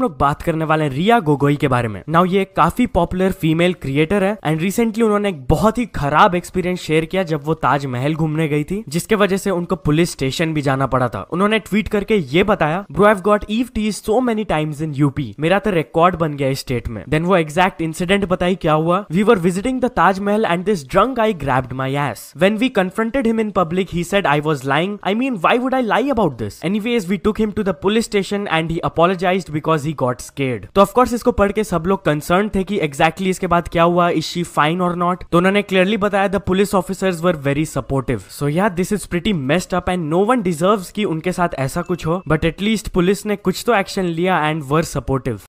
हम लोग बात करने वाले हैं रिया गोगोई के बारे में नाउ ये काफी पॉपुलर फीमेल क्रिएटर है एंड रिसेंटली उन्होंने एक बहुत ही खराब एक्सपीरियंस शेयर किया जब वो ताजमहल घूमने गई थी जिसके वजह से उनको पुलिस स्टेशन भी जाना पड़ा था उन्होंने ट्वीट करके ये बताया ब्रो हैव गॉट ईव टी so many times in UP मेरा तो रिकॉर्ड बन गया इस स्टेट में देन वो एग्जैक्ट इंसिडेंट बताई क्या हुआ we were visiting the Taj Mahal and this drunk I grabbed my ass when we confronted him in public he said I was lying I mean why would I lie about this anyways we took him to the police station and he apologize because he got scared तो of course इसको पढ़ के सब लोग concern थे कि exactly exactly इसके बाद क्या हुआ इज शी फाइन और नॉट तो उन्होंने क्लियरली बताया the police officers were very supportive so yeah this is pretty messed up and no one deserve की उनके साथ ऐसा कुछ हो बट एटलीस्ट पुलिस ने कुछ तो एक्शन लिया एंड वर सपोर्टिव